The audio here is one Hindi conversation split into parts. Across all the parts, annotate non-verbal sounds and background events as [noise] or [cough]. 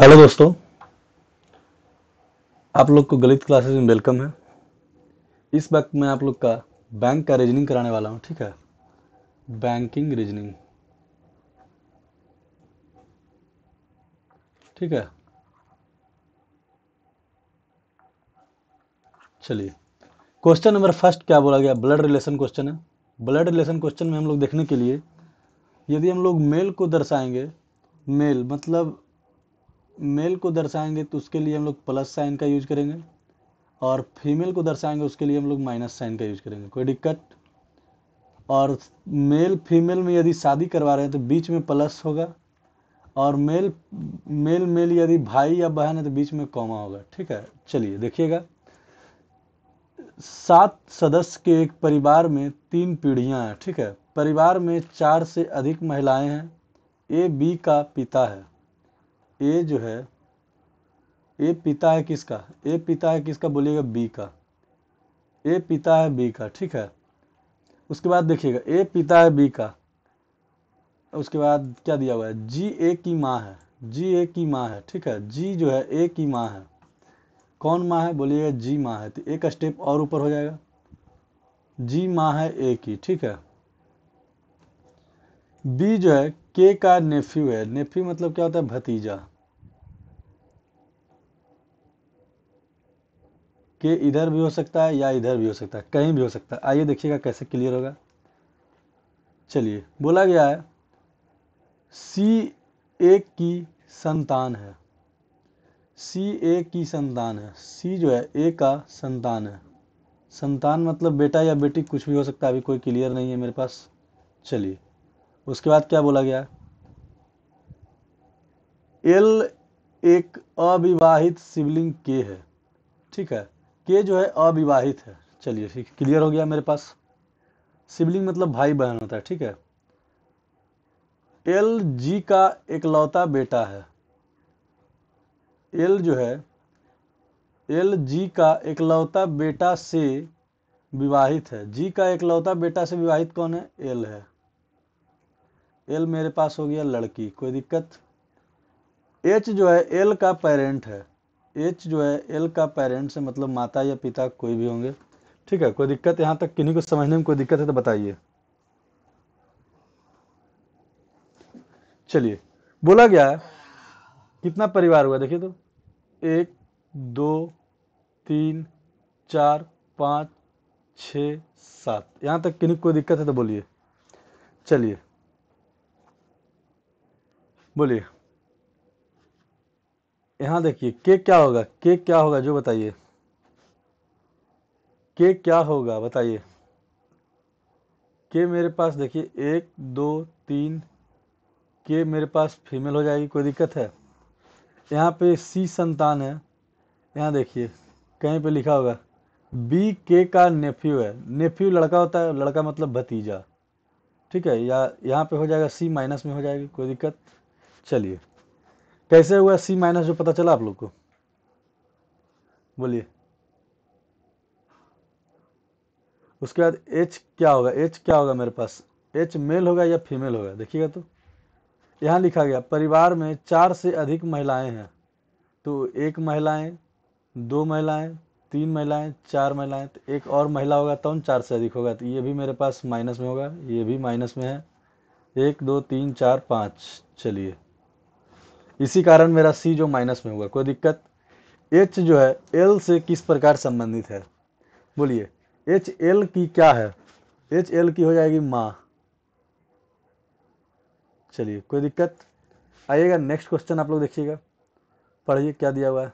हेलो दोस्तों आप लोग को गलित क्लासेस में वेलकम है इस वक्त मैं आप लोग का बैंक का रीजनिंग कराने वाला हूँ ठीक है बैंकिंग रीजनिंग ठीक है चलिए क्वेश्चन नंबर फर्स्ट क्या बोला गया ब्लड रिलेशन क्वेश्चन है ब्लड रिलेशन क्वेश्चन में हम लोग देखने के लिए यदि हम लोग मेल को दर्शाएंगे मेल मतलब मेल को दर्शाएंगे तो उसके लिए हम लोग प्लस साइन का यूज करेंगे और फीमेल को दर्शाएंगे उसके लिए हम लोग माइनस साइन का यूज करेंगे कोई दिक्कत और मेल फीमेल में यदि शादी करवा रहे हैं तो बीच में प्लस होगा और मेल मेल मेल यदि भाई या बहन है तो बीच में कॉमा होगा ठीक है चलिए देखिएगा सात सदस्य के एक परिवार में तीन पीढ़ियां हैं ठीक है परिवार में चार से अधिक महिलाएं हैं ए बी का पिता है ए जो है ए पिता है किसका ए पिता है किसका बोलिएगा बी का ए पिता है बी का ठीक है उसके बाद देखिएगा ए पिता है बी का उसके बाद क्या दिया हुआ है जी ए की माँ है जी ए की माँ है ठीक है जी जो है ए की माँ है कौन माँ है बोलिएगा जी माँ है तो एक स्टेप और ऊपर हो जाएगा जी माँ है ए की ठीक है बी जो है के का नेफ्यू है नेफ्यू मतलब क्या होता है भतीजा कि इधर भी हो सकता है या इधर भी हो सकता है कहीं भी हो सकता है आइए देखिएगा कैसे क्लियर होगा चलिए बोला गया है सी ए की संतान है सी ए की संतान है सी जो है ए का संतान है संतान मतलब बेटा या बेटी कुछ भी हो सकता है अभी कोई क्लियर नहीं है मेरे पास चलिए उसके बाद क्या बोला गया एल एक अविवाहित शिवलिंग के है ठीक है के जो है अविवाहित है चलिए ठीक क्लियर हो गया मेरे पास सिबलिंग मतलब भाई बहन होता है ठीक है एल जी का एकलौता बेटा है एल जो है एल जी का एकलौता बेटा से विवाहित है जी का एकलौता बेटा से विवाहित कौन है एल है एल मेरे पास हो गया लड़की कोई दिक्कत एच जो है एल का पेरेंट है एच जो है एल का पेरेंट्स है मतलब माता या पिता कोई भी होंगे ठीक है कोई दिक्कत यहाँ तक किन्हीं को समझने में कोई दिक्कत है तो बताइए चलिए बोला गया है कितना परिवार हुआ देखिए तो एक दो तीन चार पाँच छ सात यहाँ तक किन्हीं कोई दिक्कत है तो बोलिए चलिए बोलिए यहाँ देखिए के क्या होगा के क्या होगा जो बताइए के क्या होगा बताइए के मेरे पास देखिए एक दो तीन के मेरे पास फीमेल हो जाएगी कोई दिक्कत है यहाँ पे सी संतान है यहाँ देखिए कहीं पे लिखा होगा बी के का नेफ्यू है नेफ्यू लड़का होता है लड़का मतलब भतीजा ठीक है या यहाँ पे हो जाएगा सी माइनस में हो जाएगी कोई दिक्कत चलिए कैसे हुआ सी माइनस जो पता चला आप लोग को बोलिए उसके बाद एच क्या होगा एच क्या होगा मेरे पास एच मेल होगा या फीमेल होगा देखिएगा तो यहाँ लिखा गया परिवार में चार से अधिक महिलाएं हैं तो एक महिलाएं दो महिलाएं तीन महिलाएं चार महिलाएं तो एक और महिला होगा तो चार से अधिक होगा तो ये भी मेरे पास माइनस में होगा ये भी माइनस में है एक दो तीन चार पाँच चलिए इसी कारण मेरा सी जो माइनस में हुआ कोई दिक्कत एच जो है एल से किस प्रकार संबंधित है बोलिए एच एल की क्या है एच एल की हो जाएगी माँ चलिए कोई दिक्कत आइएगा नेक्स्ट क्वेश्चन आप लोग देखिएगा पढ़िए क्या दिया हुआ है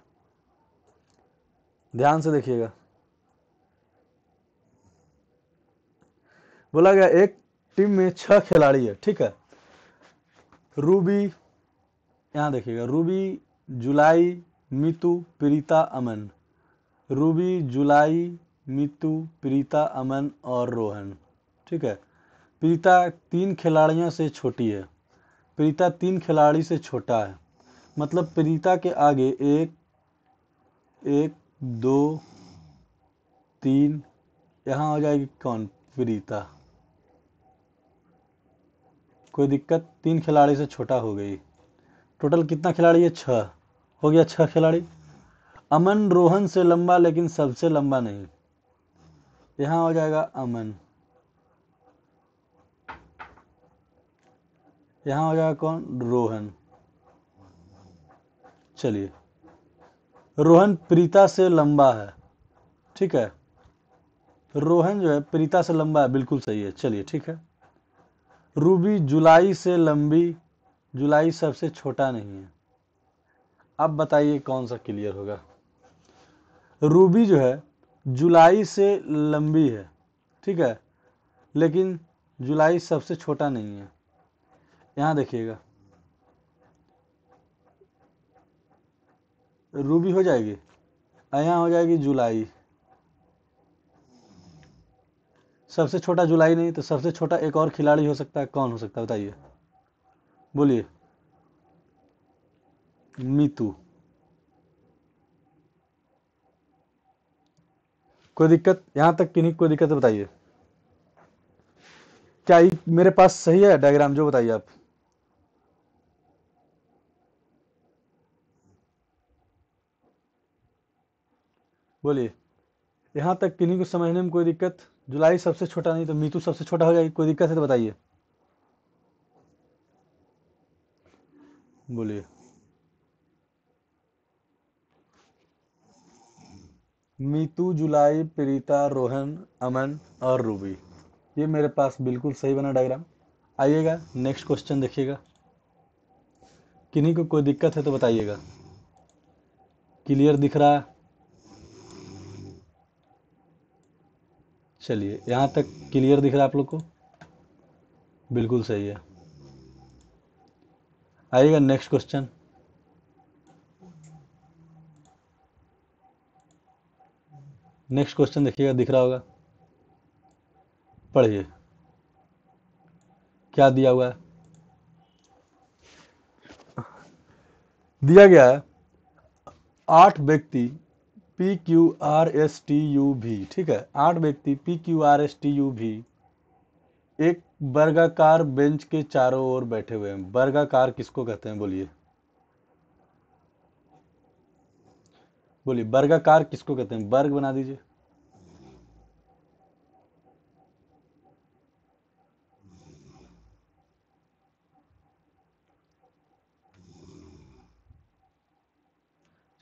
ध्यान से देखिएगा बोला गया एक टीम में छह खिलाड़ी है ठीक है रूबी यहाँ देखिएगा रूबी जुलाई मितु प्रीता अमन रूबी जुलाई मितु प्रीता अमन और रोहन ठीक है प्रीता तीन खिलाड़ियों से छोटी है प्रीता तीन खिलाड़ी से छोटा है मतलब प्रीता के आगे एक एक दो तीन यहाँ हो जाएगी कौन प्रीता कोई दिक्कत तीन खिलाड़ी से छोटा हो गई टोटल कितना खिलाड़ी है छः हो गया छः खिलाड़ी अमन रोहन से लंबा लेकिन सबसे लंबा नहीं यहाँ हो जाएगा अमन यहाँ हो जाएगा कौन रोहन चलिए रोहन प्रीता से लंबा है ठीक है रोहन जो है प्रीता से लंबा है बिल्कुल सही है चलिए ठीक है रूबी जुलाई से लंबी जुलाई सबसे छोटा नहीं है अब बताइए कौन सा क्लियर होगा रूबी जो है जुलाई से लंबी है ठीक है लेकिन जुलाई सबसे छोटा नहीं है यहाँ देखिएगा रूबी हो जाएगी यहाँ हो जाएगी जुलाई सबसे छोटा जुलाई नहीं तो सबसे छोटा एक और खिलाड़ी हो सकता है कौन हो सकता है बताइए बोलिए मीतू कोई दिक्कत यहां तक की नहीं कोई दिक्कत तो बताइए क्या मेरे पास सही है डायग्राम जो बताइए आप बोलिए यहां तक किन्हीं को समझने में कोई दिक्कत जुलाई सबसे छोटा नहीं तो मीतू सबसे छोटा हो जाएगी कोई दिक्कत है तो बताइए बोलिए मीतू जुलाई प्रीता रोहन अमन और रूबी ये मेरे पास बिल्कुल सही बना डायग्राम आइएगा नेक्स्ट क्वेश्चन देखिएगा किन्हीं को कोई दिक्कत है तो बताइएगा क्लियर दिख रहा चलिए यहाँ तक क्लियर दिख रहा है आप लोग को बिल्कुल सही है आइएगा नेक्स्ट क्वेश्चन नेक्स्ट क्वेश्चन देखिएगा दिख रहा होगा पढ़िए क्या दिया हुआ है दिया गया है आठ व्यक्ति P Q R S T U भी ठीक है आठ व्यक्ति P Q R S T U भी एक वर्गाकार बेंच के चारों ओर बैठे हुए हैं वर्गाकार किसको कहते हैं बोलिए बोलिए वर्गाकार किसको कहते हैं वर्ग बना दीजिए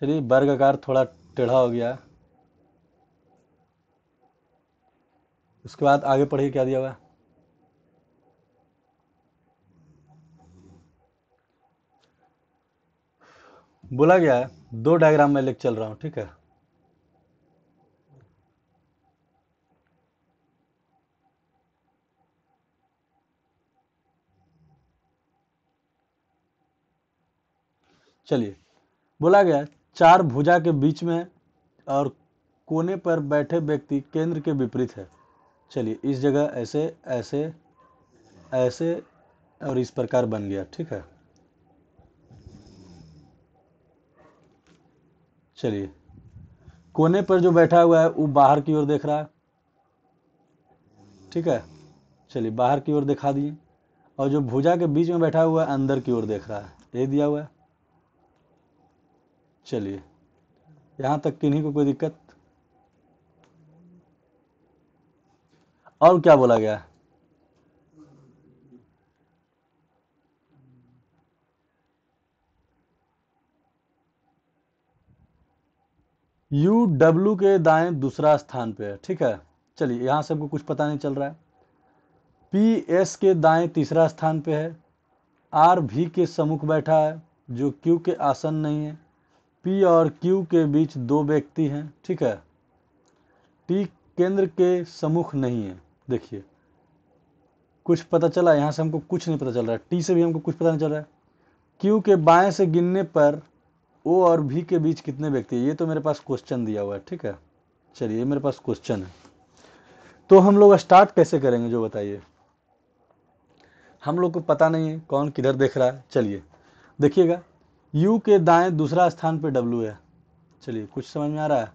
चलिए वर्गाकार थोड़ा टेढ़ा हो गया उसके बाद आगे पढ़िए क्या दिया हुआ बोला गया है दो डायग्राम में लिख चल रहा हूं ठीक है चलिए बोला गया चार भुजा के बीच में और कोने पर बैठे व्यक्ति केंद्र के विपरीत है चलिए इस जगह ऐसे ऐसे ऐसे और इस प्रकार बन गया ठीक है चलिए कोने पर जो बैठा हुआ है वो बाहर की ओर देख रहा है ठीक है चलिए बाहर की ओर दिखा दिए और जो भुजा के बीच में बैठा हुआ है अंदर की ओर देख रहा है ये दिया हुआ है चलिए यहां तक किन्हीं को कोई दिक्कत और क्या बोला गया है यू डब्ल्यू के दाएं दूसरा स्थान पे है ठीक है चलिए यहाँ से हमको कुछ पता नहीं चल रहा है पी एस के दाएं तीसरा स्थान पे है आर भी के सम्मुख बैठा है जो क्यू के आसन नहीं है पी और क्यू के बीच दो व्यक्ति हैं ठीक है टी केंद्र के सम्मुख नहीं है देखिए कुछ पता चला यहाँ से हमको कुछ नहीं पता चल रहा है टी से भी हमको कुछ पता नहीं चल रहा है क्यू के बाएं से गिनने पर ओ और भी के बीच कितने व्यक्ति ये तो मेरे पास क्वेश्चन दिया हुआ है ठीक है चलिए मेरे पास क्वेश्चन है तो हम लोग स्टार्ट कैसे करेंगे जो बताइए हम लोग को पता नहीं है कौन किधर देख रहा है चलिए देखिएगा यू के दाएं दूसरा स्थान पे डब्ल्यू है चलिए कुछ समझ में आ रहा है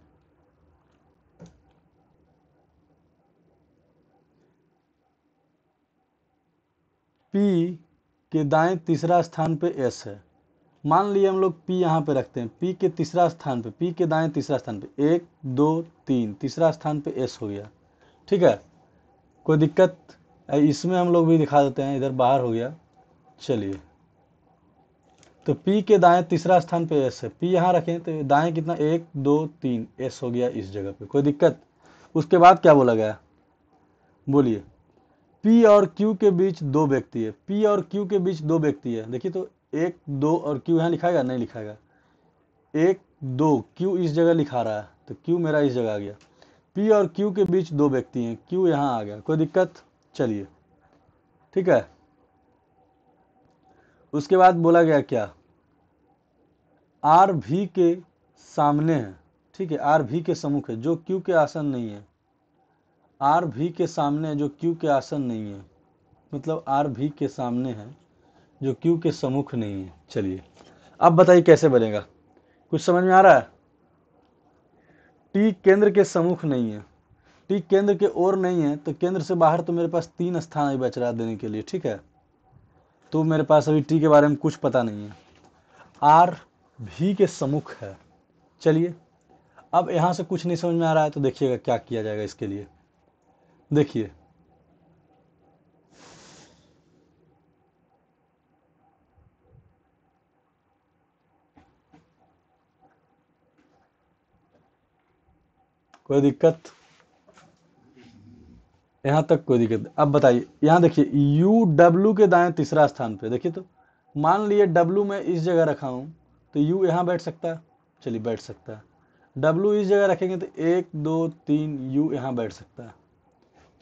पी के दाएं तीसरा स्थान पे एस है मान लिया हम लोग पी यहाँ पे रखते हैं पी के तीसरा स्थान पे पी के दाएं तीसरा स्थान पे एक दो तीन तीसरा स्थान पे एस हो गया ठीक है कोई दिक्कत इसमें हम लोग भी दिखा देते हैं इधर बाहर हो गया चलिए तो पी के दाएं तीसरा स्थान पे एस है पी यहाँ रखें तो दाएं कितना एक दो तीन एस हो गया इस जगह पे कोई दिक्कत उसके बाद क्या बोला गया बोलिए पी और क्यू के बीच दो व्यक्ति है पी और क्यू के बीच दो व्यक्ति है देखिए तो एक दो और क्यू यहाँ लिखाएगा नहीं लिखाएगा एक दो क्यू इस जगह लिखा रहा है तो क्यू मेरा इस जगह आ गया पी और क्यू के बीच दो व्यक्ति हैं क्यू यहाँ आ गया कोई दिक्कत चलिए ठीक है उसके बाद बोला गया क्या आर भी के सामने है ठीक है आर भी के सम्मुख है जो क्यू के आसन नहीं है आर भी के सामने है जो क्यू के आसन नहीं है मतलब आर भी के सामने है जो क्यू के सम्मुख नहीं है चलिए अब बताइए कैसे बनेगा कुछ समझ में आ रहा है टी केंद्र के सम्मुख नहीं है टी केंद्र के ओर नहीं है तो केंद्र से बाहर तो मेरे पास तीन स्थान अभी बच रहा देने के लिए ठीक है तो मेरे पास अभी टी के बारे में कुछ पता नहीं है आर भी के सम्मुख है चलिए अब यहाँ से कुछ नहीं समझ में आ रहा है तो देखिएगा क्या किया जाएगा इसके लिए देखिए कोई दिक्कत यहाँ तक कोई दिक्कत अब बताइए यहाँ देखिए यू डब्लू के दाएं तीसरा स्थान पे देखिए तो मान लिए डब्लू में इस जगह रखा हूं तो यू यहाँ बैठ सकता है चलिए बैठ सकता है डब्लू इस जगह रखेंगे तो एक दो तीन यू यहाँ बैठ सकता है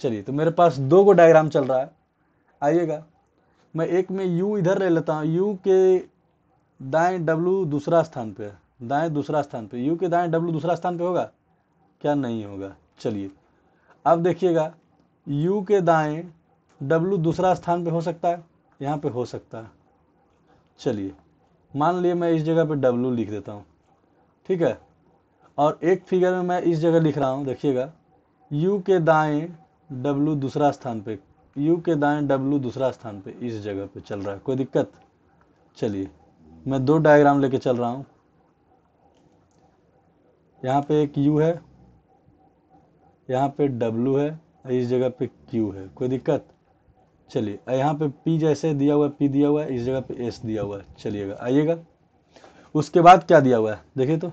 चलिए तो मेरे पास दो को डायग्राम चल रहा है आइएगा मैं एक में यू इधर ले लेता हूँ यू के दाएं डब्लू दूसरा स्थान पे दाएं दूसरा स्थान पे यू के दाएं डब्ल्यू दूसरा स्थान पे होगा क्या नहीं होगा चलिए अब देखिएगा यू के दाएं डब्लू दूसरा स्थान पे हो सकता है यहाँ पे हो सकता है चलिए मान लिए मैं इस जगह पे डब्लू लिख देता हूँ ठीक है और एक फिगर में मैं इस जगह लिख रहा हूँ देखिएगा यू के दाएं डब्लू दूसरा स्थान पे यू के दाएं डब्लू दूसरा स्थान पे इस जगह पे चल रहा है कोई दिक्कत चलिए मैं दो डायग्राम लेके चल रहा हूँ यहाँ पे एक यू है यहाँ पे W है इस जगह पे Q है कोई दिक्कत चलिए यहाँ पे P जैसे दिया हुआ P दिया हुआ है इस जगह पे S दिया हुआ है चलिएगा आइएगा उसके बाद क्या दिया हुआ है देखिए तो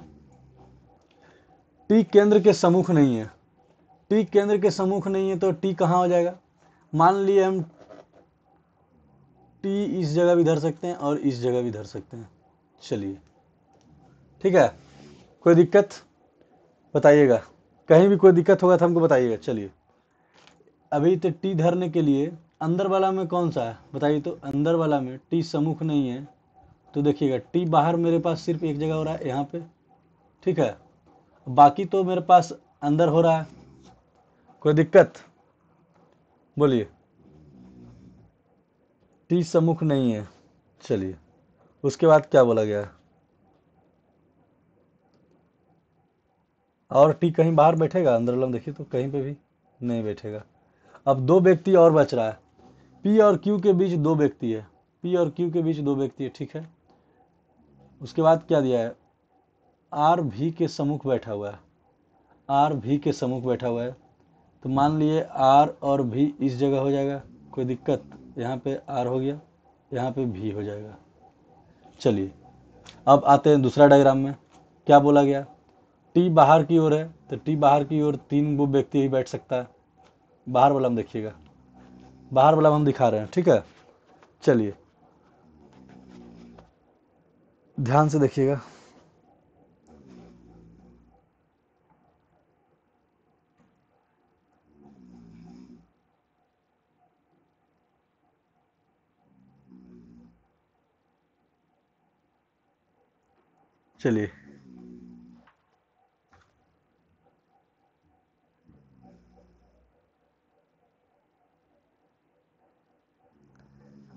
टी केंद्र के सम्मुख नहीं है टी केंद्र के सम्मुख नहीं है तो टी कहाँ हो जाएगा मान लिए हम टी इस जगह भी धर सकते हैं और इस जगह भी धर सकते हैं चलिए ठीक है कोई दिक्कत बताइएगा कहीं भी कोई दिक्कत होगा तो हमको बताइएगा चलिए अभी तो टी धरने के लिए अंदर वाला में कौन सा है बताइए तो अंदर वाला में टी सम्मुख नहीं है तो देखिएगा टी बाहर मेरे पास सिर्फ एक जगह हो रहा है यहाँ पे ठीक है बाकी तो मेरे पास अंदर हो रहा है कोई दिक्कत बोलिए टी सम्मुख नहीं है चलिए उसके बाद क्या बोला गया और टी कहीं बाहर बैठेगा अंदर लम देखिए तो कहीं पे भी नहीं बैठेगा अब दो व्यक्ति और बच रहा है पी और क्यू के बीच दो व्यक्ति है पी और क्यू के बीच दो व्यक्ति है ठीक है उसके बाद क्या दिया है आर भी के सम्मुख बैठा हुआ है आर भी के सम्मुख बैठा हुआ है तो मान लिए आर और भी इस जगह हो जाएगा कोई दिक्कत यहाँ पे आर हो गया यहाँ पे भी हो जाएगा चलिए अब आते हैं दूसरा डायग्राम में क्या बोला गया टी बाहर की ओर है तो टी बाहर की ओर तीन वो व्यक्ति ही बैठ सकता है बाहर वाला हम देखिएगा बाहर वाला हम दिखा रहे हैं ठीक है चलिए ध्यान से देखिएगा चलिए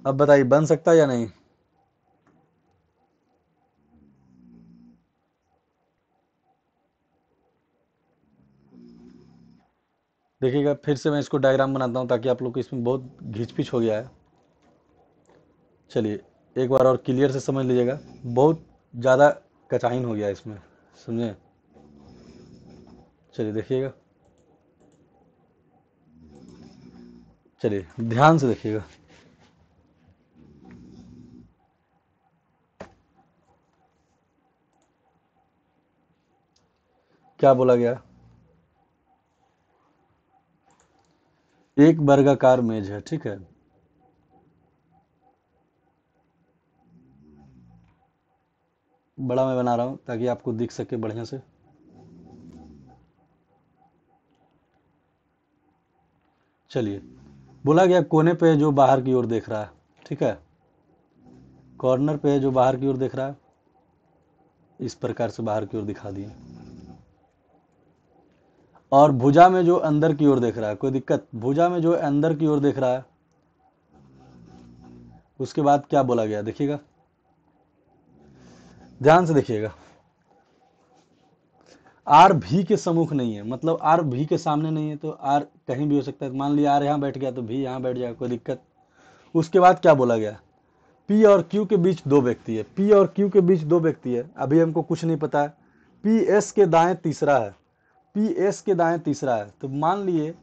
अब बताइए बन सकता है या नहीं देखिएगा फिर से मैं इसको डायग्राम बनाता हूँ ताकि आप लोग को इसमें बहुत घिचपिच हो गया है चलिए एक बार और क्लियर से समझ लीजिएगा बहुत ज़्यादा कचाइन हो गया इसमें समझे चलिए देखिएगा चलिए ध्यान से देखिएगा क्या बोला गया एक वर्गाकार मेज है ठीक है बड़ा मैं बना रहा हूं ताकि आपको दिख सके बढ़िया से चलिए बोला गया कोने पे जो बाहर की ओर देख रहा है ठीक है कॉर्नर पे जो बाहर की ओर देख रहा है इस प्रकार से बाहर की ओर दिखा दिए और भुजा में जो अंदर की ओर देख रहा है कोई दिक्कत भुजा में जो अंदर की ओर देख रहा है उसके बाद क्या बोला गया देखिएगा ध्यान से देखिएगा आर भी के सम्मुख नहीं है मतलब आर भी के सामने नहीं है तो आर कहीं भी हो सकता है मान लिया आर यहां बैठ गया तो भी यहां बैठ जाएगा कोई दिक्कत उसके बाद क्या बोला गया पी और क्यू के बीच दो व्यक्ति है पी और क्यू के बीच दो व्यक्ति है अभी हमको कुछ नहीं पता है पी एस के दाएं तीसरा है पी एस के दाएं तीसरा है तो मान लिए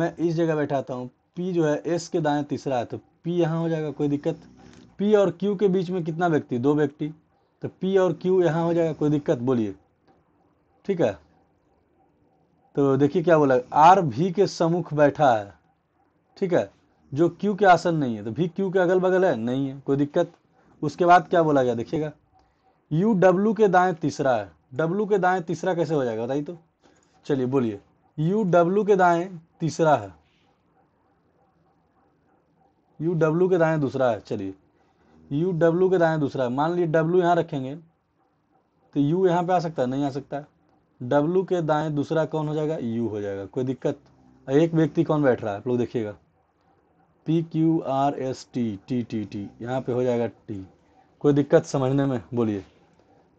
मैं इस जगह बैठाता हूँ पी जो है एस के दाएं तीसरा है तो पी यहाँ हो जाएगा कोई दिक्कत पी और क्यू के बीच में कितना व्यक्ति दो व्यक्ति तो पी और क्यू यहाँ हो जाएगा कोई दिक्कत बोलिए ठीक है तो देखिए क्या बोला आर भी के सम्मुख बैठा है ठीक है जो क्यू के आसन नहीं है तो भी क्यू के अगल बगल है नहीं है कोई दिक्कत उसके बाद क्या बोला गया देखिएगा यू डब्लू के दाएं तीसरा है डब्लू के दाएं तीसरा कैसे हो जाएगा बताइए तो चलिए बोलिए यू डब्ल्यू के दाएं तीसरा है यू डब्ल्यू के दाएं दूसरा है चलिए यू डब्ल्यू के दाएं दूसरा है मान लीजिए डब्ल्यू यहाँ रखेंगे तो यू यहाँ पे आ सकता है नहीं आ सकता डब्ल्यू के दाएं दूसरा कौन हो जाएगा यू हो जाएगा कोई दिक्कत एक व्यक्ति कौन बैठ रहा है आप लोग देखिएगा P Q R S T T T T यहाँ पे हो जाएगा टी कोई दिक्कत समझने में बोलिए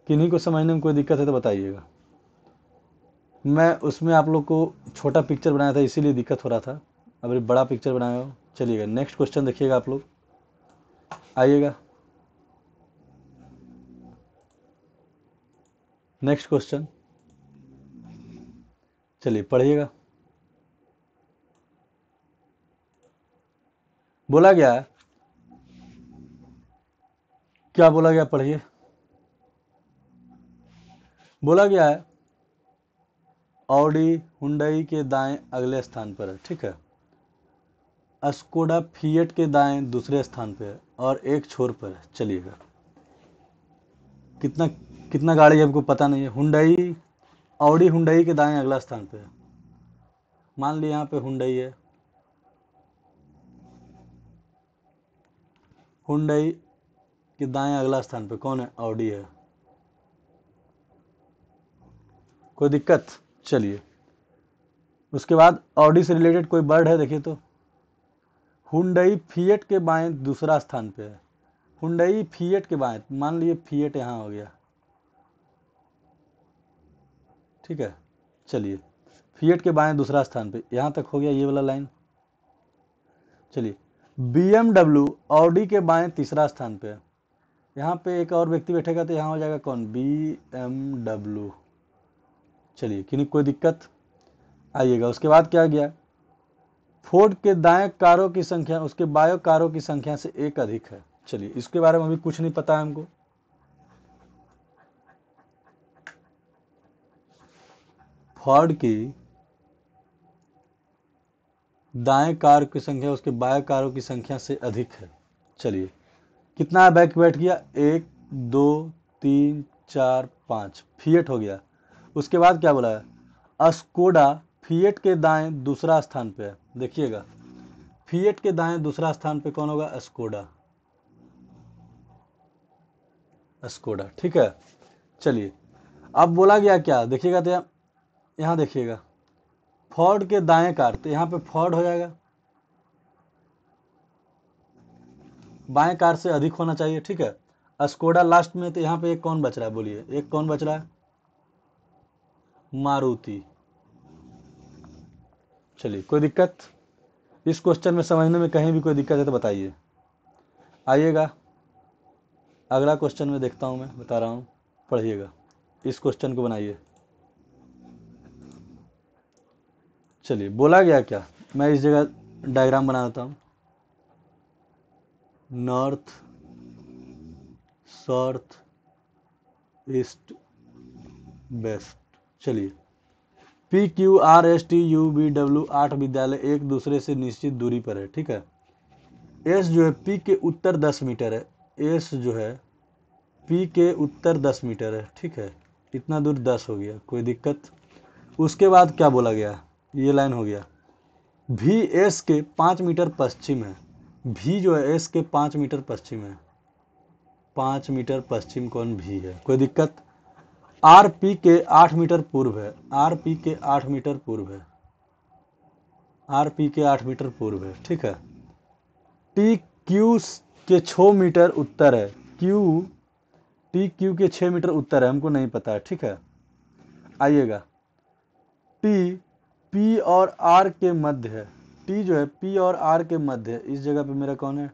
किन्हीं को समझने में कोई दिक्कत है तो बताइएगा मैं उसमें आप लोग को छोटा पिक्चर बनाया था इसीलिए दिक्कत हो रहा था अभी बड़ा पिक्चर बनाया हो चलिएगा नेक्स्ट क्वेश्चन देखिएगा आप लोग आइएगा नेक्स्ट क्वेश्चन चलिए पढ़िएगा बोला गया क्या बोला गया पढ़िए बोला गया है ऑडी हुंडई के दाएं अगले स्थान पर है ठीक है अस्कोडा फीएट के दाएं दूसरे स्थान पर और एक छोर पर है चलिएगा कितना कितना गाड़ी आपको पता नहीं है हुंडई ऑडी हुंडई के दाएं अगला स्थान पर है मान ली यहाँ पे हुंडई है हुंडई के दाएं अगला स्थान पे कौन है ऑडी है कोई दिक्कत चलिए उसके बाद ऑडी से रिलेटेड कोई बर्ड है देखिए तो हुडई फीएट के बाएं दूसरा स्थान पे है हुडई फीएट के बाएं मान लीजिए फीएट यहाँ हो गया ठीक है चलिए फीएट के बाएं दूसरा स्थान पे यहाँ तक हो गया ये वाला लाइन चलिए बीएमडब्ल्यू ऑडी के बाएं तीसरा स्थान पे है यहाँ पे एक और व्यक्ति बैठेगा तो यहाँ हो जाएगा कौन बी एम डब्ल्यू चलिए कि कोई दिक्कत आइएगा उसके बाद क्या गया फोर्ड के दाएं कारों की संख्या उसके बायो कारों की संख्या से एक अधिक है चलिए इसके बारे में अभी कुछ नहीं पता है हमको फोर्ड की दाएं कार की संख्या उसके बायो कारों की संख्या से अधिक है चलिए कितना बैक बैठ गया एक दो तीन चार पांच फिएट हो गया उसके बाद क्या बोला है अस्कोडा फिएट के दाएं दूसरा स्थान पे है देखिएगा फिएट के दाएं दूसरा स्थान पे कौन होगा अस्कोडा अस्कोडा ठीक है चलिए अब बोला गया क्या देखिएगा तो यहाँ देखिएगा फॉर्ड के दाएं कार तो यहाँ पे फॉर्ड हो जाएगा बाएं कार से अधिक होना चाहिए ठीक है अस्कोडा लास्ट में तो यहाँ पे एक कौन बच रहा है बोलिए एक कौन बच रहा है मारुति चलिए कोई दिक्कत इस क्वेश्चन में समझने में कहीं भी कोई दिक्कत है तो बताइए आइएगा अगला क्वेश्चन में देखता हूँ मैं बता रहा हूँ पढ़िएगा इस क्वेश्चन को बनाइए चलिए बोला गया क्या मैं इस जगह डायग्राम बना देता हूँ नॉर्थ साउथ ईस्ट वेस्ट चलिए P Q R S T U V W आठ विद्यालय एक दूसरे से निश्चित दूरी पर है ठीक है एस जो है पी के उत्तर दस मीटर है एस जो है पी के उत्तर दस मीटर है ठीक है इतना दूर दस हो गया कोई दिक्कत उसके बाद क्या बोला गया ये लाइन हो गया भी एस के पाँच मीटर पश्चिम है भी जो है एस के पाँच मीटर पश्चिम है पाँच मीटर पश्चिम कौन भी है कोई दिक्कत आर पी के आठ मीटर पूर्व है आर पी के आठ मीटर पूर्व है आर पी के आठ मीटर पूर्व है ठीक है टी क्यू के छ मीटर उत्तर है क्यू टी क्यू के छः मीटर उत्तर है हमको नहीं पता है ठीक है आइएगा टी पी और आर के मध्य है टी जो है पी और आर के मध्य है इस जगह पे मेरा कौन है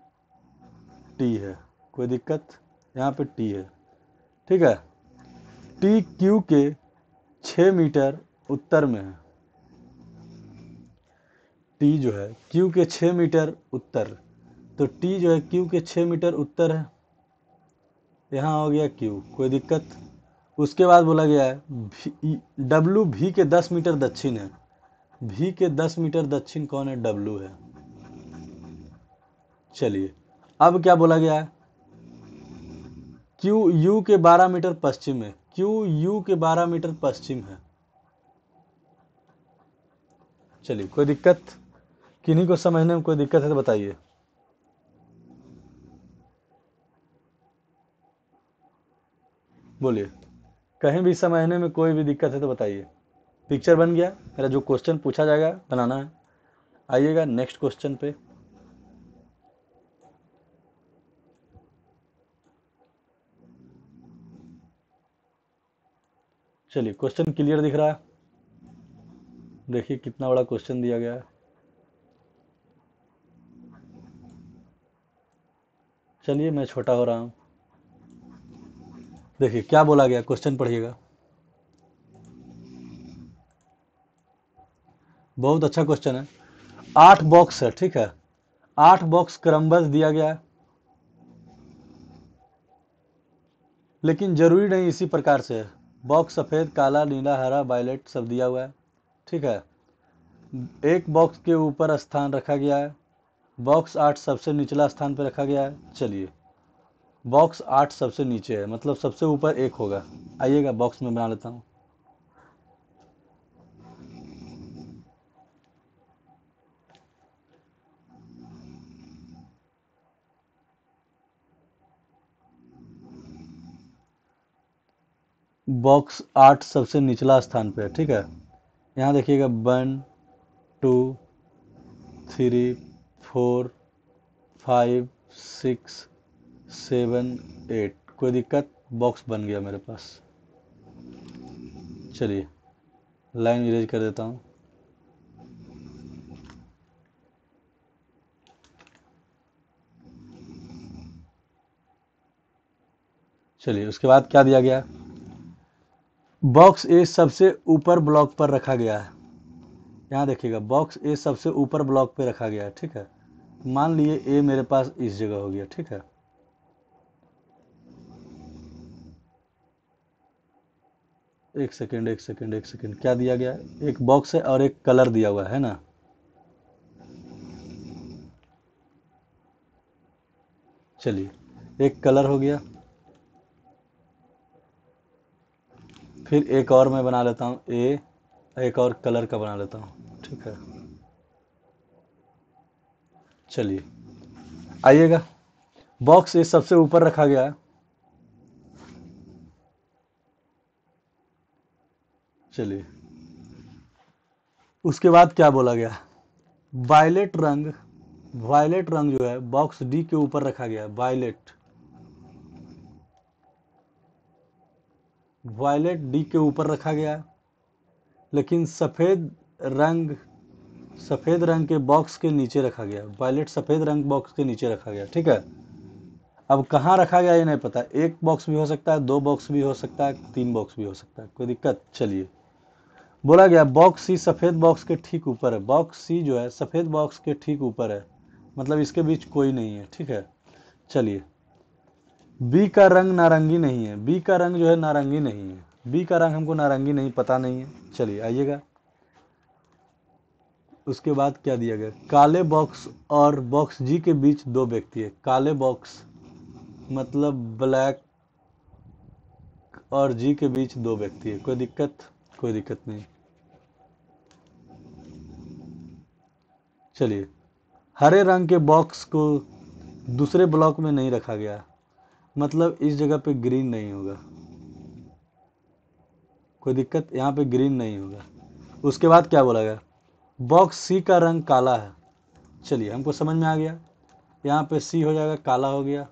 टी है कोई दिक्कत यहाँ पे टी है ठीक है टी क्यू के छ मीटर उत्तर में है टी जो है क्यू के छ मीटर उत्तर तो टी जो है क्यू के छ मीटर उत्तर है यहाँ हो गया क्यू कोई दिक्कत उसके बाद बोला गया है डब्लू भी e, के दस मीटर दक्षिण है भी के दस मीटर दक्षिण कौन है डब्लू है चलिए अब क्या बोला गया है क्यू यू के बारह मीटर पश्चिम में क्यू यू के 12 मीटर पश्चिम है चलिए कोई दिक्कत किन्हीं को समझने में कोई दिक्कत है तो बताइए बोलिए कहीं भी समझने में कोई भी दिक्कत है तो बताइए पिक्चर बन गया मेरा जो क्वेश्चन पूछा जाएगा बनाना है आइएगा नेक्स्ट क्वेश्चन पे चलिए क्वेश्चन क्लियर दिख रहा है देखिए कितना बड़ा क्वेश्चन दिया गया है चलिए मैं छोटा हो रहा हूँ देखिए क्या बोला गया क्वेश्चन पढ़िएगा बहुत अच्छा क्वेश्चन है आठ बॉक्स है ठीक है आठ बॉक्स क्रमबद्ध दिया गया है लेकिन जरूरी नहीं इसी प्रकार से है बॉक्स सफ़ेद काला नीला हरा वायलेट सब दिया हुआ है ठीक है एक बॉक्स के ऊपर स्थान रखा गया है बॉक्स आठ सबसे निचला स्थान पर रखा गया है चलिए बॉक्स आठ सबसे नीचे है मतलब सबसे ऊपर एक होगा आइएगा बॉक्स में बना लेता हूँ बॉक्स आठ सबसे निचला स्थान पे है ठीक है यहाँ देखिएगा one two three four five six seven eight कोई दिक्कत बॉक्स बन गया मेरे पास चलिए लाइन इरेज कर देता हूँ चलिए उसके बाद क्या दिया गया बॉक्स ए सबसे ऊपर ब्लॉक पर रखा गया है यहाँ देखिएगा बॉक्स ए सबसे ऊपर ब्लॉक पर रखा गया है ठीक है मान लिए ए मेरे पास इस जगह हो गया ठीक है एक सेकेंड एक सेकेंड एक सेकेंड क्या दिया गया है एक बॉक्स है और एक कलर दिया हुआ है ना चलिए एक कलर हो गया फिर एक और मैं बना लेता हूँ ए एक और कलर का बना लेता हूँ ठीक है चलिए आइएगा बॉक्स ये सबसे ऊपर रखा गया है चलिए उसके बाद क्या बोला गया वायलेट रंग वायलेट रंग जो है बॉक्स डी के ऊपर रखा गया है वायलेट वायलेट डी के ऊपर रखा गया लेकिन सफ़ेद रंग सफ़ेद रंग के बॉक्स के नीचे रखा गया वायलेट सफ़ेद रंग बॉक्स के नीचे रखा गया ठीक है अब कहाँ रखा गया ये नहीं पता एक बॉक्स भी हो सकता है दो बॉक्स भी हो सकता है तीन बॉक्स भी हो सकता है कोई दिक्कत चलिए बोला गया बॉक्स सी सफ़ेद बॉक्स के ठीक ऊपर है बॉक्स सी जो है सफ़ेद बॉक्स के ठीक ऊपर है मतलब इसके बीच कोई नहीं है ठीक है चलिए बी का रंग नारंगी नहीं है बी का रंग जो है नारंगी नहीं है बी का रंग हमको नारंगी नहीं पता नहीं है चलिए आइएगा उसके बाद क्या दिया गया काले बॉक्स और बॉक्स जी के बीच दो व्यक्ति है काले बॉक्स मतलब ब्लैक और जी के बीच दो व्यक्ति है कोई दिक्कत कोई दिक्कत नहीं चलिए हरे रंग के बॉक्स को दूसरे ब्लॉक में नहीं रखा गया मतलब इस जगह पे ग्रीन नहीं होगा कोई दिक्कत यहाँ पे ग्रीन नहीं होगा उसके बाद क्या बोला गया बॉक्स सी का रंग काला है चलिए हमको समझ में आ गया यहाँ पे सी हो जाएगा काला हो गया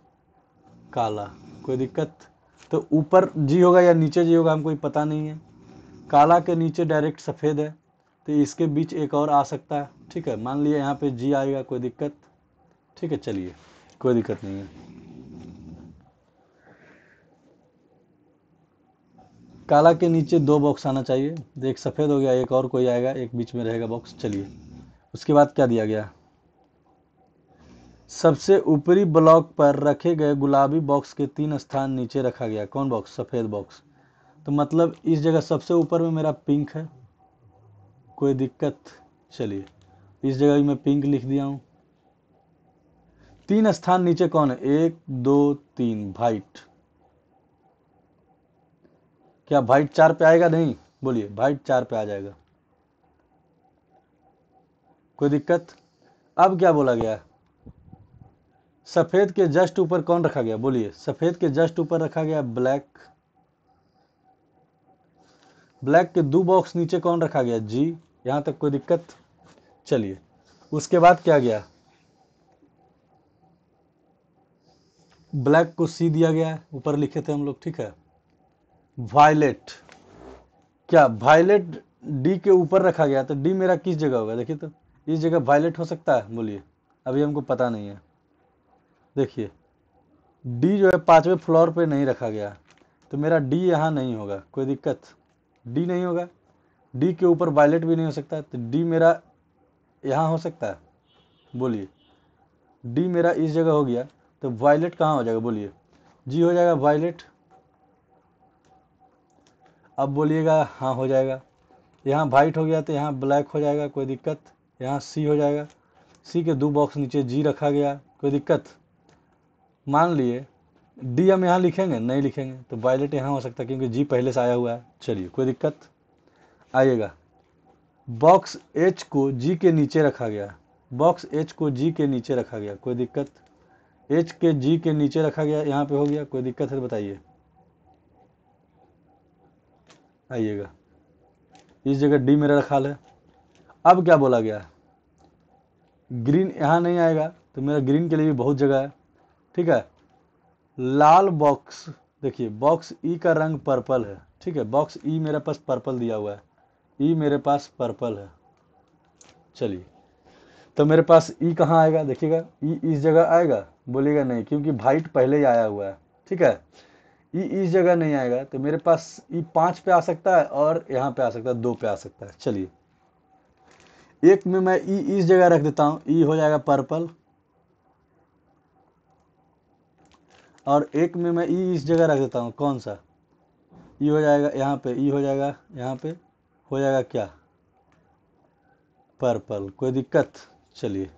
काला कोई दिक्कत तो ऊपर जी होगा या नीचे जी होगा हमको पता नहीं है काला के नीचे डायरेक्ट सफ़ेद है तो इसके बीच एक और आ सकता है ठीक है मान लिया यहाँ पे जी आएगा कोई दिक्कत ठीक है चलिए कोई दिक्कत नहीं है काला के नीचे दो बॉक्स आना चाहिए एक सफ़ेद हो गया एक और कोई आएगा एक बीच में रहेगा बॉक्स चलिए उसके बाद क्या दिया गया सबसे ऊपरी ब्लॉक पर रखे गए गुलाबी बॉक्स के तीन स्थान नीचे रखा गया कौन बॉक्स सफ़ेद बॉक्स तो मतलब इस जगह सबसे ऊपर में मेरा पिंक है कोई दिक्कत चलिए इस जगह मैं पिंक लिख दिया हूँ तीन स्थान नीचे कौन है एक दो तीन वाइट क्या भाई चार पे आएगा नहीं बोलिए वाइट चार पे आ जाएगा कोई दिक्कत अब क्या बोला गया सफ़ेद के जस्ट ऊपर कौन रखा गया बोलिए सफ़ेद के जस्ट ऊपर रखा गया ब्लैक ब्लैक के दो बॉक्स नीचे कौन रखा गया जी यहां तक कोई दिक्कत चलिए उसके बाद क्या गया ब्लैक को सी दिया गया ऊपर लिखे थे हम लोग ठीक है वायलेट क्या वायलेट डी के ऊपर रखा गया तो डी मेरा किस जगह होगा देखिए तो इस जगह वायलेट हो सकता है बोलिए अभी हमको पता नहीं है देखिए डी जो है पांचवें फ्लोर पे नहीं रखा गया तो मेरा डी यहाँ नहीं होगा कोई दिक्कत डी नहीं होगा डी के ऊपर वायलेट भी नहीं हो सकता तो डी मेरा यहाँ हो सकता है बोलिए डी मेरा इस जगह हो गया तो वायलेट कहाँ हो जाएगा बोलिए जी हो जाएगा वायलेट अब बोलिएगा हाँ हो जाएगा यहाँ वाइट हो गया तो यहाँ ब्लैक हो जाएगा कोई दिक्कत यहाँ सी हो जाएगा सी के दो बॉक्स नीचे जी रखा गया कोई दिक्कत मान लिए डी हम यहाँ लिखेंगे नहीं लिखेंगे तो वायलेट यहाँ हो सकता है क्योंकि जी पहले से आया हुआ है चलिए कोई दिक्कत आइएगा बॉक्स एच को जी के नीचे रखा गया बॉक्स एच को जी के नीचे रखा गया कोई दिक्कत एच के जी के नीचे रखा गया यहाँ पे हो गया कोई दिक्कत है तो बताइए आइएगा इस जगह डी मेरा रखा है अब क्या बोला गया है ग्रीन यहाँ नहीं आएगा तो मेरा ग्रीन के लिए भी बहुत जगह है ठीक है लाल बॉक्स देखिए बॉक्स ई का रंग पर्पल है ठीक है बॉक्स ई मेरे पास पर्पल दिया हुआ है ई मेरे पास पर्पल है चलिए तो मेरे पास ई कहाँ आएगा देखिएगा ई इस जगह आएगा बोलिएगा नहीं क्योंकि वाइट पहले ही आया हुआ है ठीक है ई इस जगह नहीं आएगा तो मेरे पास ई पाँच पे आ सकता है और यहाँ पे आ सकता है दो पे आ सकता है चलिए एक में मैं ई इस जगह रख देता हूँ ई हो जाएगा पर्पल और एक में मैं ई इस जगह रख देता हूँ कौन सा ई हो जाएगा यहाँ पे ई हो जाएगा यहाँ पे हो जाएगा क्या पर्पल कोई दिक्कत चलिए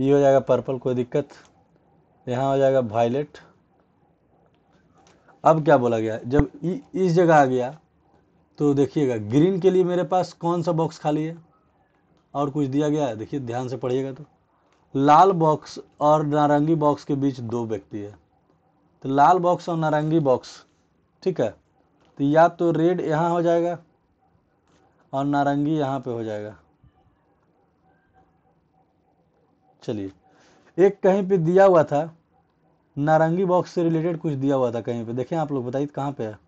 ये हो जाएगा पर्पल कोई दिक्कत यहाँ हो जाएगा वायलेट अब क्या बोला गया जब इस जगह आ गया तो देखिएगा ग्रीन के लिए मेरे पास कौन सा बॉक्स खाली है और कुछ दिया गया है देखिए ध्यान से पढ़िएगा तो लाल बॉक्स और नारंगी बॉक्स के बीच दो व्यक्ति है तो लाल बॉक्स और नारंगी बॉक्स ठीक है तो या तो रेड यहाँ हो जाएगा और नारंगी यहाँ पे हो जाएगा चलिए एक कहीं पे दिया हुआ था नारंगी बॉक्स से रिलेटेड कुछ दिया हुआ था कहीं पे देखें आप लोग बताइए कहाँ पे है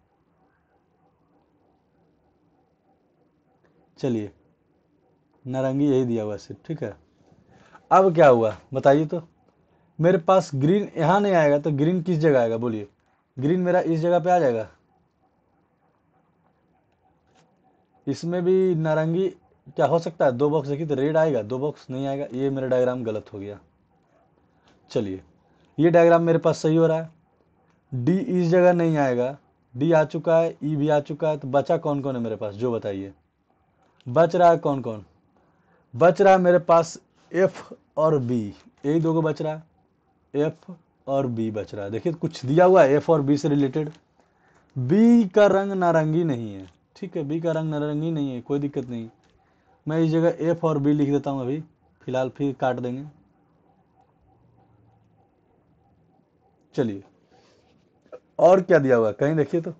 चलिए नारंगी यही दिया हुआ सिर्फ ठीक है अब क्या हुआ बताइए तो मेरे पास ग्रीन यहाँ नहीं आएगा तो ग्रीन किस जगह आएगा बोलिए ग्रीन मेरा इस जगह पे आ जाएगा इसमें भी नारंगी क्या हो सकता है दो बॉक्स देखिए तो रेड आएगा दो बॉक्स नहीं आएगा ये मेरा डायग्राम गलत हो गया चलिए ये डायग्राम मेरे पास सही हो रहा है डी इस जगह नहीं आएगा डी आ चुका है ई e भी आ चुका है तो बचा कौन कौन है मेरे पास जो बताइए बच रहा है कौन कौन बच रहा है मेरे पास एफ और बी यही दो को बच रहा है एफ और बी बच रहा है देखिए कुछ दिया हुआ है एफ और बी से रिलेटेड बी का रंग नारंगी नहीं है ठीक है बी का रंग नारंगी नहीं है कोई दिक्कत नहीं मैं इस जगह एफ और बी लिख देता हूँ अभी फिलहाल फिर काट देंगे चलिए और क्या दिया हुआ है कहीं देखिए तो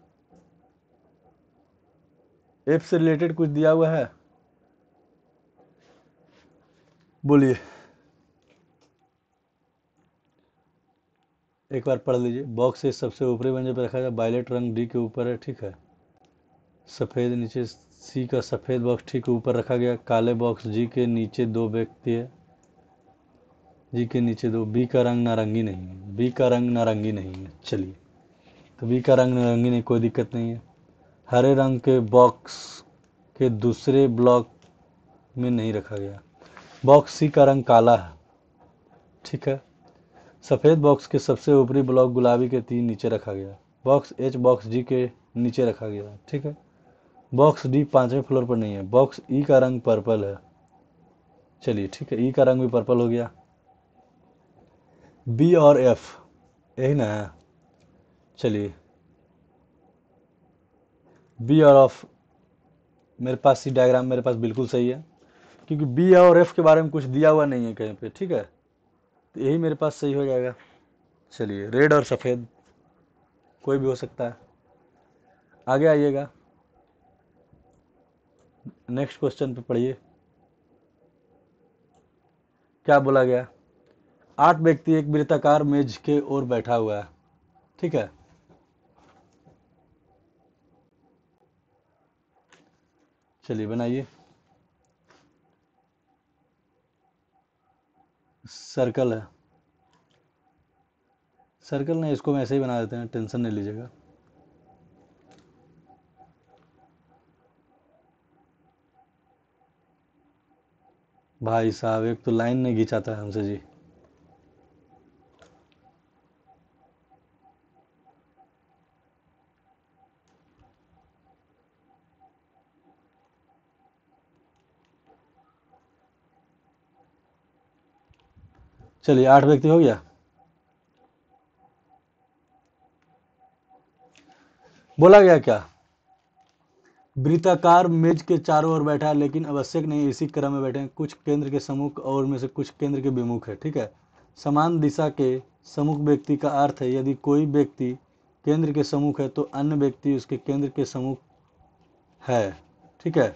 एप से रिलेटेड कुछ दिया हुआ है बोलिए एक बार पढ़ लीजिए बॉक्स से सबसे ऊपरी मंजे पर रखा जाए वायलेट रंग डी के ऊपर है ठीक है सफ़ेद नीचे सी का सफ़ेद बॉक्स ठीक ऊपर रखा गया काले बॉक्स जी के नीचे दो व्यक्ति है जी के नीचे दो बी का रंग नारंगी नहीं है बी का रंग नारंगी नहीं है चलिए तो बी का रंग नारंगी नहीं कोई दिक्कत नहीं है हरे रंग के बॉक्स के दूसरे ब्लॉक में नहीं रखा गया बॉक्स सी का रंग काला है ठीक है सफ़ेद बॉक्स के सबसे ऊपरी ब्लॉक गुलाबी के तीन नीचे रखा गया बॉक्स एच बॉक्स जी के नीचे रखा गया ठीक है बॉक्स डी पाँचवें फ्लोर पर नहीं है बॉक्स ई e का रंग पर्पल है चलिए ठीक है ई e का रंग भी पर्पल हो गया बी और एफ यही ना है चलिए बी और ऑफ मेरे पास ये डायग्राम मेरे पास बिल्कुल सही है क्योंकि बी और एफ के बारे में कुछ दिया हुआ नहीं है कहीं पे ठीक है तो यही मेरे पास सही हो जाएगा चलिए रेड और सफ़ेद कोई भी हो सकता है आगे आइएगा नेक्स्ट क्वेश्चन पे पढ़िए क्या बोला गया आठ व्यक्ति एक वृत्ताकार मेज के ओर बैठा हुआ है ठीक है चलिए बनाइए सर्कल है सर्कल नहीं इसको मैं ऐसे ही बना देते हैं टेंशन नहीं लीजिएगा भाई साहब एक तो लाइन नहीं घिंचाता है हमसे जी चलिए आठ व्यक्ति हो गया बोला गया क्या वृत्ताकार मेज के चारों ओर बैठा है लेकिन आवश्यक नहीं इसी क्रम में बैठे कुछ केंद्र के सम्मुख और में से कुछ केंद्र के विमुख है ठीक है समान दिशा के सम्मुख व्यक्ति का अर्थ है यदि कोई व्यक्ति केंद्र के सम्मुख है तो अन्य व्यक्ति उसके केंद्र के सम्मुख है ठीक है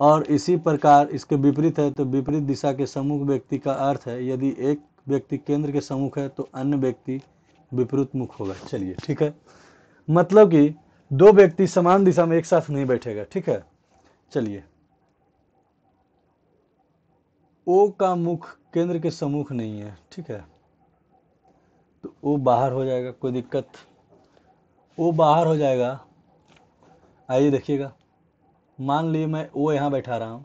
और इसी प्रकार इसके विपरीत है तो विपरीत दिशा के सम्मुख व्यक्ति का अर्थ है यदि एक व्यक्ति केंद्र के सम्मुख है तो अन्य व्यक्ति विपरीत मुख होगा चलिए ठीक है मतलब कि दो व्यक्ति समान दिशा में एक साथ नहीं बैठेगा ठीक है चलिए ओ का मुख केंद्र के सम्मुख नहीं है ठीक है तो ओ बाहर हो जाएगा कोई दिक्कत ओ बाहर हो जाएगा आइए देखिएगा मान लिए मैं ओ यहाँ बैठा रहा हूँ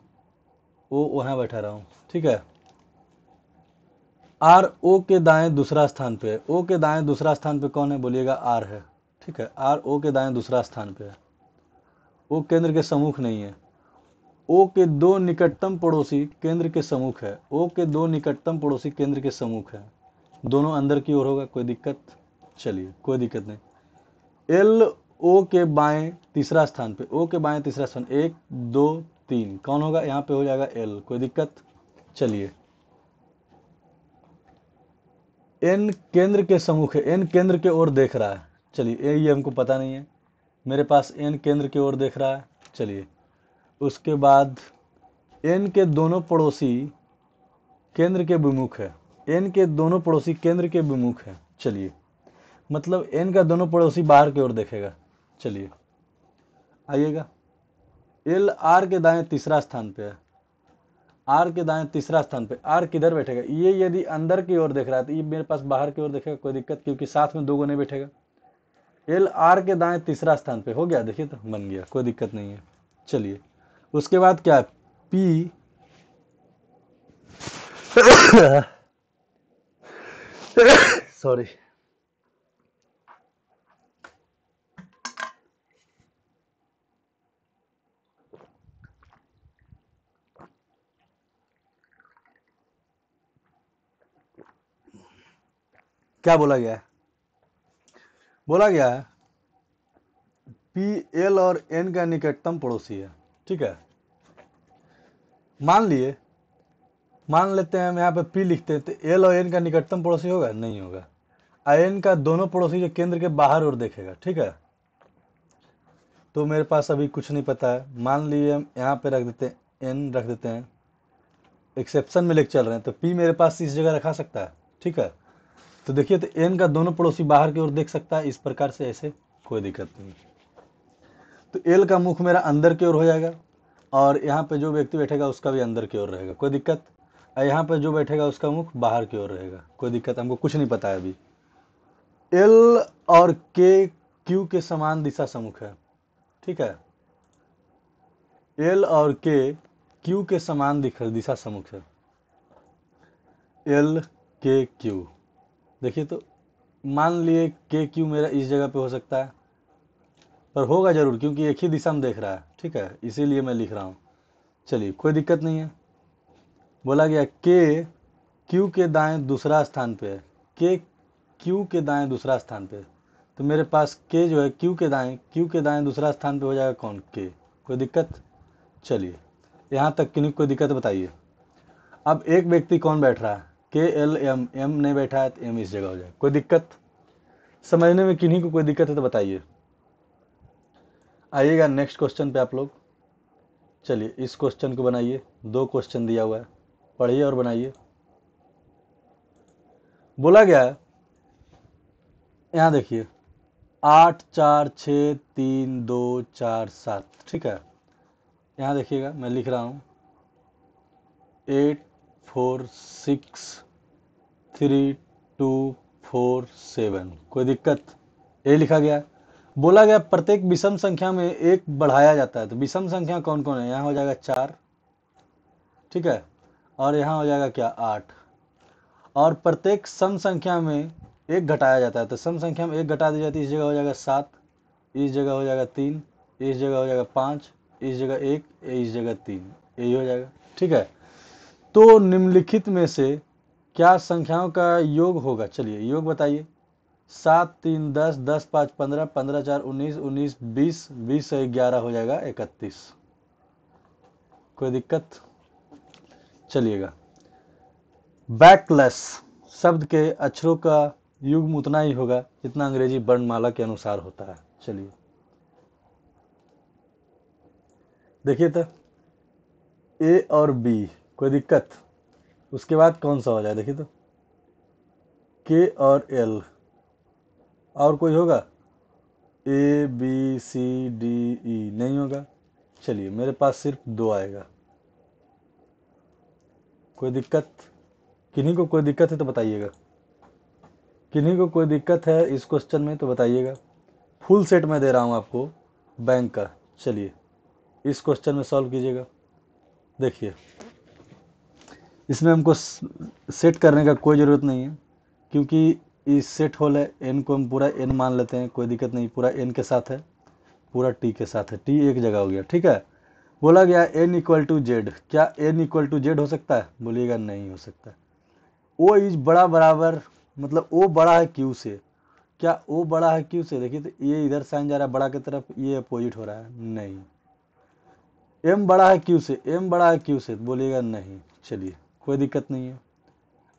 ओ वहाँ बैठा रहा हूँ ठीक है आर ओ के दाएं दूसरा स्थान पे है ओ के दाएं दूसरा स्थान पे कौन है बोलिएगा आर है ठीक है आर ओ के दाएं दूसरा स्थान पे है ओ केंद्र के सम्मुख नहीं है ओ के दो निकटतम पड़ोसी केंद्र के सम्मुख है ओ के दो निकटतम पड़ोसी केंद्र के सम्मुख है दोनों अंदर की ओर होगा कोई दिक्कत चलिए कोई दिक्कत नहीं एल ओ के बाएं तीसरा स्थान पे ओ के बाएं तीसरा स्थान एक दो तीन कौन होगा यहाँ पे हो जाएगा एल कोई दिक्कत चलिए एन केंद्र के सम्मुख है एन केंद्र के ओर देख रहा है चलिए ए ये हमको पता नहीं है मेरे पास एन केंद्र की ओर देख रहा है चलिए उसके बाद एन के दोनों पड़ोसी केंद्र के विमुख है एन के दोनों पड़ोसी केंद्र के विमुख है चलिए मतलब एन का दोनों पड़ोसी बाहर की ओर देखेगा चलिए आइएगा एल आर के दाएं तीसरा स्थान पे है आर के दाएं तीसरा स्थान पे आर किधर बैठेगा ये यदि अंदर की ओर देख रहा है तो ये मेरे पास बाहर की ओर देखेगा कोई दिक्कत क्योंकि साथ में दो नहीं बैठेगा एल आर के दाएं तीसरा स्थान पे हो गया देखिए तो बन गया कोई दिक्कत नहीं है चलिए उसके बाद क्या है पी [coughs] सॉरी क्या बोला गया है बोला गया है पी एल और एन का निकटतम पड़ोसी है ठीक है मान लिए मान लेते हैं हम यहाँ पे पी लिखते हैं तो एल और एन का निकटतम पड़ोसी होगा नहीं होगा आई एन का दोनों पड़ोसी जो केंद्र के बाहर और देखेगा ठीक है तो मेरे पास अभी कुछ नहीं पता है मान लिए हम यहाँ पे रख देते हैं एन रख देते हैं एक्सेप्शन में लेकर चल रहे हैं तो पी मेरे पास इस जगह रखा सकता है ठीक है तो देखिए तो एन का दोनों पड़ोसी बाहर की ओर देख सकता है इस प्रकार से ऐसे कोई दिक्कत नहीं तो एल का मुख मेरा अंदर की ओर हो जाएगा और यहाँ पे जो व्यक्ति बैठेगा उसका भी अंदर की ओर रहेगा कोई दिक्कत यहाँ पे जो बैठेगा उसका मुख बाहर की ओर रहेगा कोई दिक्कत हमको कुछ नहीं पता है अभी एल और के क्यू के समान दिशा समुख है ठीक है एल और के क्यू के समान दिशा समुख है एल के क्यू देखिए तो मान लिए के क्यू मेरा इस जगह पे हो सकता है पर होगा ज़रूर क्योंकि एक ही दिशा में देख रहा है ठीक है इसीलिए मैं लिख रहा हूँ चलिए कोई दिक्कत नहीं है बोला गया के क्यू के दाएं दूसरा स्थान पे है के क्यू के दाएं दूसरा स्थान पे तो मेरे पास के जो है क्यू के दाएं क्यू के दाएं दूसरा स्थान पे हो जाएगा कौन के कोई दिक्कत चलिए यहाँ तक किन्हीं कोई दिक्कत बताइए अब एक व्यक्ति कौन बैठ रहा है के एल एम एम नहीं बैठा है तो एम इस जगह हो जाए कोई दिक्कत समझने में किन्हीं को कोई दिक्कत है तो बताइए आइएगा नेक्स्ट क्वेश्चन पे आप लोग चलिए इस क्वेश्चन को बनाइए दो क्वेश्चन दिया हुआ है पढ़िए और बनाइए बोला गया है यहाँ देखिए आठ चार छ तीन दो चार सात ठीक है यहाँ देखिएगा मैं लिख रहा हूँ eight four six three two four seven कोई दिक्कत यही लिखा गया बोला गया प्रत्येक विषम संख्या में एक बढ़ाया जाता है तो विषम संख्या कौन कौन है यहाँ हो जाएगा चार ठीक है और यहाँ हो जाएगा क्या आठ और प्रत्येक सम संख्या में एक घटाया जाता है तो सम संख्या में एक घटा दी जाती है इस जगह हो जाएगा सात इस जगह हो जाएगा तीन इस जगह हो जाएगा पाँच इस जगह एक इस जगह तीन यही हो जाएगा ठीक है तो निम्नलिखित में से क्या संख्याओं का योग होगा चलिए योग बताइए सात तीन दस दस पाँच पंद्रह पंद्रह चार उन्नीस उन्नीस बीस बीस से ग्यारह हो जाएगा इकतीस कोई दिक्कत चलिएगा बैकलेस शब्द के अक्षरों का युग उतना ही होगा जितना अंग्रेजी वर्णमाला के अनुसार होता है चलिए देखिए तो ए और बी कोई दिक्कत उसके बाद कौन सा हो जाए देखिए तो के और एल और कोई होगा A B C D E नहीं होगा चलिए मेरे पास सिर्फ दो आएगा कोई दिक्कत किन्हीं को कोई दिक्कत है तो बताइएगा किन्हीं को कोई दिक्कत है इस क्वेश्चन में तो बताइएगा फुल सेट में दे रहा हूँ आपको बैंक का चलिए इस क्वेश्चन में सॉल्व कीजिएगा देखिए इसमें हमको सेट करने का कोई ज़रूरत नहीं है क्योंकि इस सेट होल है एन को हम पूरा एन मान लेते हैं कोई दिक्कत नहीं पूरा एन के साथ है पूरा टी के साथ है टी एक जगह हो गया ठीक है बोला गया एन इक्वल टू जेड क्या एन इक्वल टू जेड हो सकता है बोलिएगा नहीं हो सकता ओ इज बड़ा बराबर मतलब ओ बड़ा है क्यू से क्या ओ बड़ा है क्यू से देखिए तो ये इधर साइन जा रहा है बड़ा की तरफ ये अपोजिट हो रहा है नहीं एम बड़ा है क्यू से एम बड़ा है क्यू से बोलिएगा नहीं चलिए कोई दिक्कत नहीं है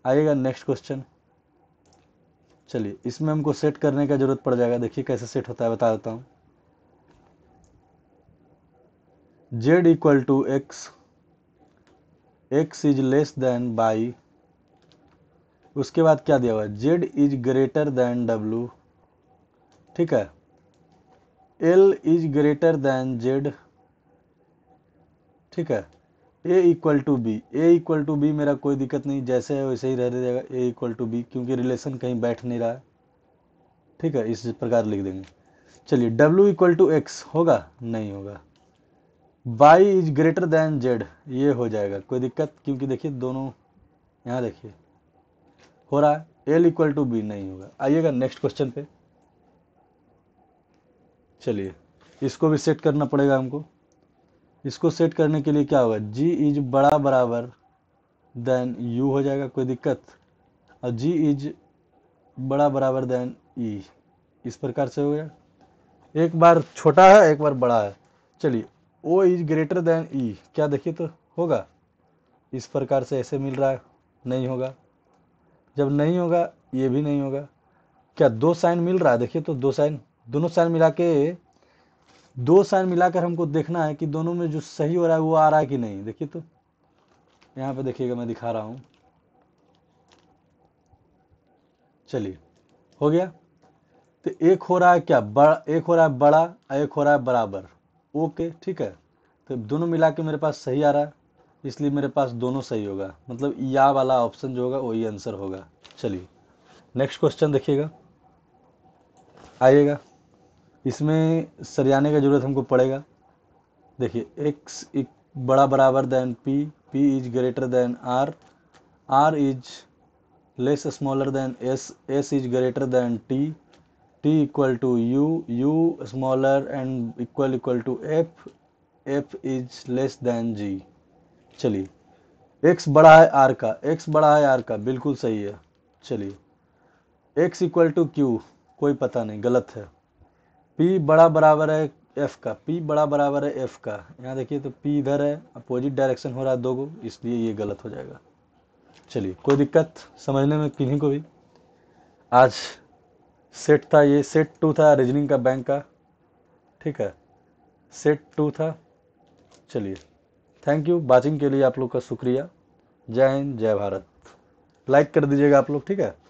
आएगा नेक्स्ट क्वेश्चन चलिए इसमें हमको सेट करने का ज़रूरत पड़ जाएगा देखिए कैसे सेट होता है बता देता हूँ Z equal to X X is less than Y उसके बाद क्या दिया हुआ है Z is greater than W ठीक है L is greater than Z ठीक है A equal to B A equal to B मेरा कोई दिक्कत नहीं जैसे है वैसे ही रह जाएगा ए इक्वल टू बी क्योंकि रिलेशन कहीं बैठ नहीं रहा है ठीक है इस प्रकार लिख देंगे चलिए डब्ल्यू इक्वल टू एक्स होगा नहीं होगा Y is greater than Z ये हो जाएगा कोई दिक्कत क्योंकि देखिए दोनों यहाँ देखिए हो रहा है एल इक्वल टू बी नहीं होगा आइएगा नेक्स्ट क्वेश्चन पे चलिए इसको भी सेट करना पड़ेगा हमको इसको सेट करने के लिए क्या होगा जी इज बड़ा बराबर देन यू हो जाएगा कोई दिक्कत और जी इज बड़ा बराबर देन ई e. इस प्रकार से हो गया एक बार छोटा है एक बार बड़ा है चलिए O is greater than E क्या देखिए तो होगा इस प्रकार से ऐसे मिल रहा है नहीं होगा जब नहीं होगा ये भी नहीं होगा क्या दो साइन मिल रहा है देखिए तो दो साइन दोनों साइन मिला के दो साइन मिलाकर हमको देखना है कि दोनों में जो सही हो रहा है वो आ रहा है कि नहीं देखिए तो यहाँ पे देखिएगा मैं दिखा रहा हूँ चलिए हो गया तो एक हो रहा है क्या बड़ा एक हो रहा है बड़ा एक हो रहा है बराबर ओके ठीक है तो दोनों मिला के मेरे पास सही आ रहा है इसलिए मेरे पास दोनों सही होगा मतलब या वाला ऑप्शन जो होगा वही आंसर होगा चलिए नेक्स्ट क्वेश्चन देखिएगा आइएगा इसमें सरियाने का ज़रूरत हमको पड़ेगा देखिए एक्स एक बड़ा बराबर than P P is greater than R R is less smaller than S S is greater than T T equal to U U smaller and equal equal to F F is less than G चलिए एक्स बड़ा है आर का एक्स बड़ा है आर का बिल्कुल सही है चलिए एक्स इक्वल टू क्यू कोई पता नहीं गलत है पी बड़ा बराबर है एफ का पी बड़ा बराबर है एफ का यहाँ देखिए तो पी इधर है अपोजिट डायरेक्शन हो रहा है दो को इसलिए ये गलत हो जाएगा चलिए कोई दिक्कत समझने में किन्हीं को भी आज सेट था ये सेट टू था रीजनिंग का बैंक का ठीक है सेट टू था चलिए थैंक यू वाचिंग के लिए आप लोग का शुक्रिया जय हिंद जय भारत लाइक कर दीजिएगा आप लोग ठीक है